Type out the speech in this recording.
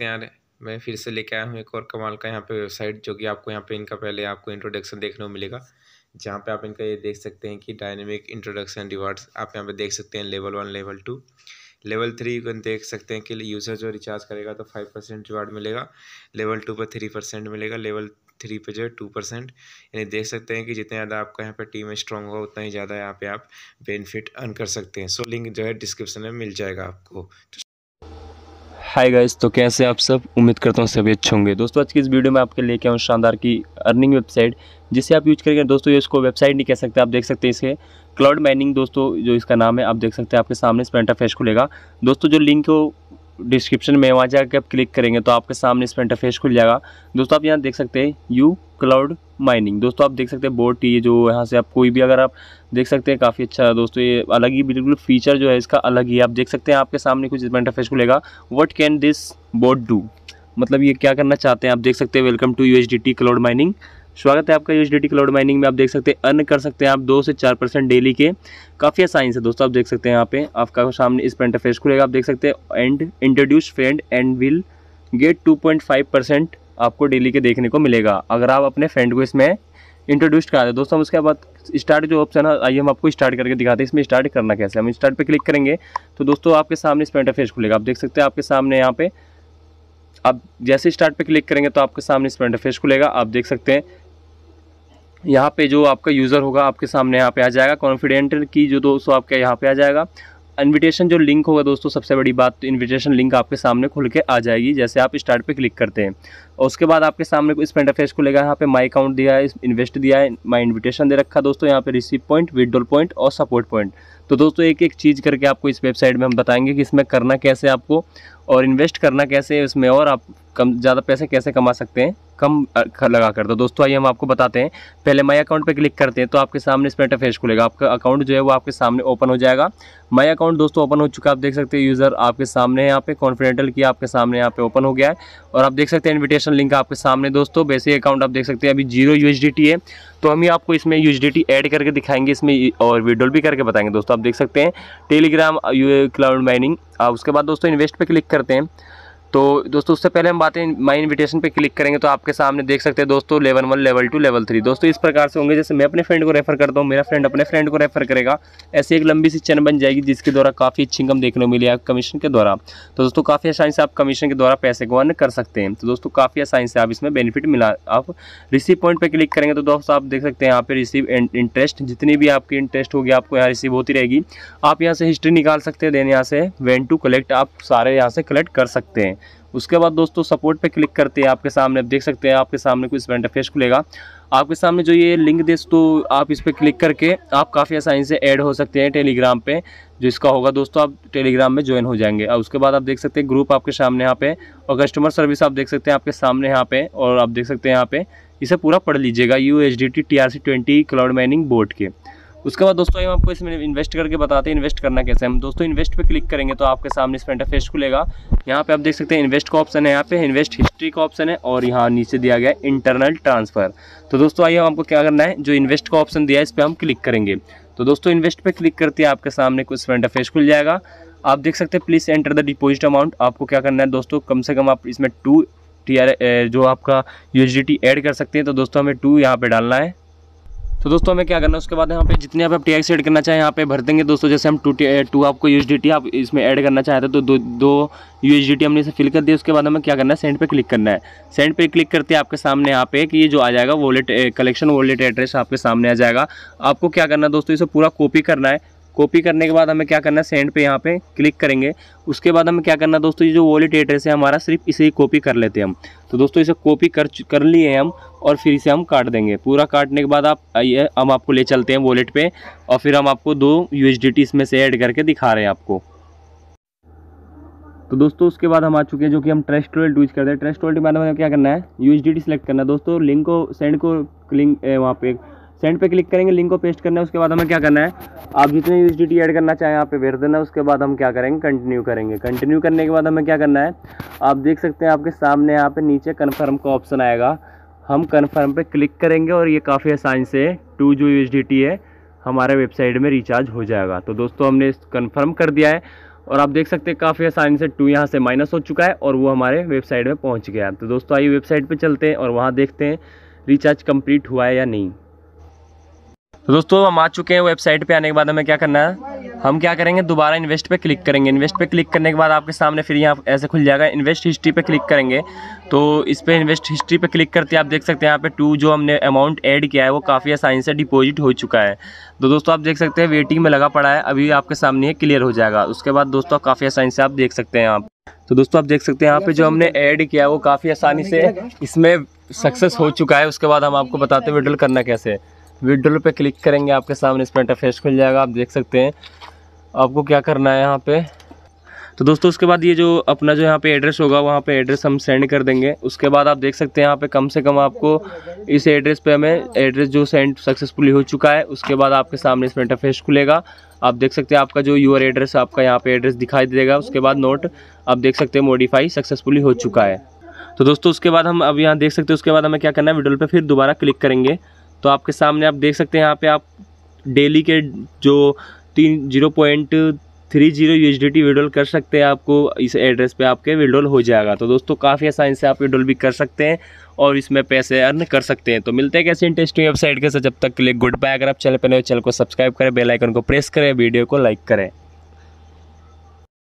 सकते हैं यार मैं फिर से लेके आया हूँ एक और कमाल का यहाँ पे वेबसाइट जो कि आपको यहाँ पे इनका पहले आपको इंट्रोडक्शन देखने को मिलेगा जहाँ पे आप इनका ये देख सकते हैं कि डायनेमिक इंट्रोडक्शन रिवार्ड्स आप यहाँ पे देख सकते हैं level one level two level three देख सकते हैं कि यूज़र जो रिचार्ज करेगा तो फाइव परसेंट रिवार्ड मिलेगा लेवल टू पर थ्री परसेंट मिलेगा लेवल थ्री पे जो है टू परसेंट यानी देख सकते हैं कि जितने ज़्यादा आपका यहाँ पे टीम स्ट्रॉन्ग होगा उतना ही ज़्यादा यहाँ पे आप बेनिफिट अर्न कर सकते हैं सो लिंक जो है डिस्क्रिप्शन में मिल जाएगा आपको हाय गाइस तो कैसे आप सब उम्मीद करता हूँ सभी अच्छे होंगे दोस्तों आज की इस वीडियो में आपके लेके आऊँ शानदार की अर्निंग वेबसाइट जिसे आप यूज करके दोस्तों ये इसको वेबसाइट नहीं कह सकते आप देख सकते हैं इसके क्लाउड माइनिंग दोस्तों जो इसका नाम है आप देख सकते हैं आपके सामने इस पर खुलेगा दोस्तों जो लिंक हो डिस्क्रिप्शन में वहाँ जाकर आप क्लिक करेंगे तो आपके सामने इस पर खुल जाएगा दोस्तों आप यहाँ देख सकते हैं यू क्लाउड माइनिंग दोस्तों आप देख सकते हैं बोट ये जो यहाँ से आप कोई भी अगर आप देख सकते हैं काफ़ी अच्छा है दोस्तों ये अलग ही बिल्कुल फीचर जो है इसका अलग ही आप देख सकते हैं आपके सामने कुछ इंटरफेस खुलेगा what can this bot do मतलब ये क्या करना चाहते हैं आप देख सकते हैं welcome to U cloud mining स्वागत है आपका यू क्लाउड माइनिंग में आप देख सकते हैं अर्न कर सकते हैं आप दो से चार परसेंट डेली के काफ़ी आसानी से दोस्तों आप देख सकते हैं यहाँ पे आपका सामने इस पर इंटरफेस खुलेगा आप देख सकते हैं and introduce friend and will get two point five percent आपको डेली के देखने को मिलेगा अगर आप अपने फ्रेंड को इसमें इंट्रोड्यूस करा दे दोस्तों उसके बाद स्टार्ट जो ऑप्शन है आइए हम आपको स्टार्ट करके दिखाते हैं इसमें स्टार्ट करना कैसे हम स्टार्ट पे क्लिक करेंगे तो दोस्तों आपके सामने इसमें इंटरफेस खुलेगा आप देख सकते हैं आपके सामने यहाँ पे आप जैसे स्टार्ट पे क्लिक करेंगे तो आपके सामने इसमें इंटरफेस खुलेगा आप देख सकते हैं यहाँ पे जो आपका यूज़र होगा आपके सामने यहाँ पे आ जाएगा कॉन्फिडेंट की जो दोस्तों आपके यहाँ पे आ जाएगा इन्विटेशन जो लिंक होगा दोस्तों सबसे बड़ी बात तो इन्विटेशन लिंक आपके सामने खुल के आ जाएगी जैसे आप स्टार्ट पे क्लिक करते हैं और उसके बाद आपके सामने को इस पेंट अफेस को लेगा यहाँ पे माई अकाउंट दिया है इन्वेस्ट दिया है माई इन्विटेशन दे रखा दोस्तों यहाँ पे रिसीव पॉइंट विदड्रॉल पॉइंट और सपोर्ट पॉइंट तो दोस्तों एक एक चीज़ करके आपको इस वेबसाइट में हम बताएंगे कि इसमें करना कैसे आपको और इन्वेस्ट करना कैसे इसमें और आप कम ज़्यादा पैसे कैसे कमा सकते हैं कम लगा कर दो तो दोस्तों आइए हम आपको बताते हैं पहले माई अकाउंट पे क्लिक करते हैं तो आपके सामने इस पेंट फेस खुलेगा आपका अकाउंट जो है वो आपके सामने ओपन हो जाएगा माई अकाउंट दोस्तों ओपन हो चुका आप देख सकते हैं यूज़र आपके सामने यहाँ पे कॉन्फिडेंटल की आपके सामने यहाँ पे ओपन हो गया है और आप देख सकते हैं इन्विटेशन ट्रांजेक्शन लिंक आपके सामने दोस्तों वैसे अकाउंट आप देख सकते हैं अभी जीरो यू है तो हम ही आपको इसमें यू ऐड करके दिखाएंगे इसमें और विड्रोल भी करके बताएंगे दोस्तों आप देख सकते हैं टेलीग्राम क्लाउड माइनिंग उसके बाद दोस्तों इन्वेस्ट पर क्लिक करते हैं तो दोस्तों उससे पहले हम बातें माई इन्विटेशन पे क्लिक करेंगे तो आपके सामने देख सकते हैं दोस्तों level one level two level three दोस्तों इस प्रकार से होंगे जैसे मैं अपने फ्रेंड को रेफर करता हूँ मेरा फ्रेंड अपने फ्रेंड को रेफर करेगा ऐसी एक लंबी सी चैन बन जाएगी जिसके द्वारा काफ़ी अच्छी इनकम देखने को मिली आप कमीशन के द्वारा तो दोस्तों काफ़ी आसानी से आप कमीशन के द्वारा पैसे को अर्न कर सकते हैं तो दोस्तों काफ़ी आसानी से आप इसमें बेनिफिट मिला आप रिसीव पॉइंट पर क्लिक करेंगे तो दोस्तों आप देख सकते हैं यहाँ पर रिसीव इंटरेस्ट जितनी भी आपकी इंटरेस्ट होगी आपको यहाँ रिसीव होती रहेगी आप यहाँ से हिस्ट्री निकाल सकते हैं देन यहाँ से वेन टू कलेक्ट आप सारे यहाँ से कलेक्ट कर सकते हैं उसके बाद दोस्तों सपोर्ट पे क्लिक करते हैं आपके सामने आप देख सकते हैं आपके सामने कुछ इस इंटरफेस खुलेगा आपके सामने जो ये लिंक दे तो आप इस पर क्लिक करके आप काफ़ी आसानी से ऐड हो सकते हैं टेलीग्राम पे जो इसका होगा दोस्तों आप टेलीग्राम में ज्वाइन हो जाएंगे और उसके बाद आप देख सकते हैं ग्रुप आपके सामने यहाँ पे और कस्टमर सर्विस आप देख सकते हैं आपके सामने यहाँ पे और आप देख सकते हैं यहाँ पे इसे पूरा पढ़ लीजिएगा U H D T T R C twenty cloud mining board के उसके बाद दोस्तों हम आपको इसमें इन्वेस्ट करके बताते हैं इन्वेस्ट करना कैसे हम दोस्तों इन्वेस्ट पे क्लिक करेंगे तो आपके सामने इसमें इंटरफेस खुलेगा यहाँ पे आप देख सकते हैं इन्वेस्ट का ऑप्शन है यहाँ पे इन्वेस्ट हिस्ट्री का ऑप्शन है और यहाँ नीचे दिया गया इंटरनल ट्रांसफ़र तो दोस्तों आइए आपको क्या करना है जो इन्वेस्ट का ऑप्शन दिया है इस पर हम क्लिक करेंगे तो दोस्तों इन्वेस्ट पर क्लिक करते हैं आपके सामने कुछ इसमें इंटरफेस खुल जाएगा आप देख सकते हैं please enter the deposit amount आपको क्या करना है दोस्तों कम से कम आप इसमें टू टी जो आपका यू ऐड कर सकते हैं तो दोस्तों हमें टू यहाँ पर डालना है तो दोस्तों हमें क्या करना है उसके बाद यहाँ पे जितने आप टी एक्स एड करना चाहें यहाँ पे भर देंगे दोस्तों जैसे हम टू टू eh, आपको यू आप इसमें ऐड करना चाहते हैं तो दो दो यू हमने इसे फिल कर दिया उसके बाद हमें क्या करना है सेंड पे क्लिक करना है सेंड पे क्लिक करते हैं आपके सामने यहाँ पे कि ये जो आ जाएगा वॉलेट कलेक्शन वॉलेट एड्रेस आपके सामने आ जाएगा आपको क्या करना है दोस्तों इसे पूरा कॉपी करना है कॉपी करने के बाद हमें क्या करना है सेंड पे यहाँ पे क्लिक करेंगे उसके बाद हमें क्या करना है दोस्तों ये जो वॉलेट एड्रेस है हमारा सिर्फ इसे ही कॉपी कर लेते हैं हम तो दोस्तों इसे कॉपी कर कर लिए हम और फिर इसे हम काट देंगे पूरा काटने के बाद आप आइए हम आपको ले चलते हैं वॉलेट पर और फिर हम आपको दो यू इसमें से ऐड करके दिखा रहे हैं आपको तो दोस्तों उसके बाद हम आ चुके हैं जो कि हम ट्रस्ट वॉलेट यूज करते हैं ट्रस्ट वॉलेट के बाद हमें क्या करना है यू सेलेक्ट करना है दोस्तों लिंक को सेंड को लिंक वहाँ पे सेंड पे क्लिक करेंगे लिंक को पेस्ट करना है उसके बाद हमें क्या करना है आप जितने यू ऐड करना चाहें यहाँ पे भेज देना उसके बाद हम क्या करेंगे कंटिन्यू करेंगे कंटिन्यू करने के बाद हमें क्या करना है आप देख सकते हैं आपके सामने यहाँ पे नीचे कन्फर्म का ऑप्शन आएगा हम कन्फर्म पर क्लिक करेंगे और ये काफ़ी आसान से टू जो यू है हमारे वेबसाइट में रिचार्ज हो जाएगा तो दोस्तों हमने कन्फर्म कर दिया है और आप देख सकते हैं काफ़ी आसानी से टू यहाँ से माइनस हो चुका है और वो हमारे वेबसाइट में पहुँच गया है तो दोस्तों आइए वेबसाइट पर चलते हैं और वहाँ देखते हैं रिचार्ज कंप्लीट हुआ है या नहीं तो दोस्तों हम आ चुके हैं वेबसाइट पे आने के बाद हमें क्या करना है हम क्या करेंगे दोबारा इन्वेस्ट पे क्लिक करेंगे इन्वेस्ट पे क्लिक करने के बाद आपके सामने फिर यहाँ ऐसे खुल जाएगा इन्वेस्ट हिस्ट्री पे क्लिक करेंगे तो इस पर इन्वेस्ट हिस्ट्री पे क्लिक करते हैं आप देख सकते हैं यहाँ पे टू जो हमने अमाउंट ऐड किया है वो काफ़ी आसानी से डिपॉजिट हो चुका है तो दोस्तों आप देख सकते हैं वेटिंग में लगा पड़ा है अभी आपके सामने क्लियर हो जाएगा उसके बाद दोस्तों काफ़ी आसानी से आप देख सकते हैं आप तो दोस्तों आप देख सकते हैं यहाँ पे जो हमने ऐड किया वो काफ़ी आसानी से इसमें सक्सेस हो चुका है उसके बाद हम आपको बताते हैं विड्रल करना कैसे है विड्रोल पे क्लिक करेंगे आपके सामने इसमें इंटरफेस खुल जाएगा आप देख सकते हैं आपको क्या करना है यहाँ पे तो दोस्तों उसके बाद ये जो अपना जो यहाँ पे एड्रेस होगा वहाँ पे एड्रेस हम सेंड कर देंगे उसके बाद आप देख सकते हैं यहाँ पे कम से कम आपको इस एड्रेस पे हमें एड्रेस जो सेंड सक्सेसफुली हो चुका है उसके बाद आपके सामने इसमें इंटरफेस खुलेगा आप देख सकते हैं आपका जो यूर एड्रेस आपका यहाँ पे एड्रेस दिखाई देगा उसके बाद नोट आप देख सकते हैं मॉडिफाई सक्सेसफुली हो चुका है तो दोस्तों उसके बाद हम अब यहाँ देख सकते हैं उसके बाद हमें क्या करना है विडोल पर फिर दोबारा क्लिक करेंगे तो आपके सामने आप देख सकते हैं यहाँ पे आप डेली के जो तीन zero point three zero you withdrawal कर सकते हैं आपको इस एड्रेस पे आपके विड्रॉल हो जाएगा तो दोस्तों काफ़ी आसानी से आप विड्रॉल भी कर सकते हैं और इसमें पैसे अर्न कर सकते हैं तो मिलते हैं कैसे इंटरेस्टिंग वेबसाइट के साथ जब तक के लिए गुड बाय अगर आप चैनल पर नए चैनल को सब्सक्राइब करें बेलाइकन को प्रेस करें वीडियो को लाइक करें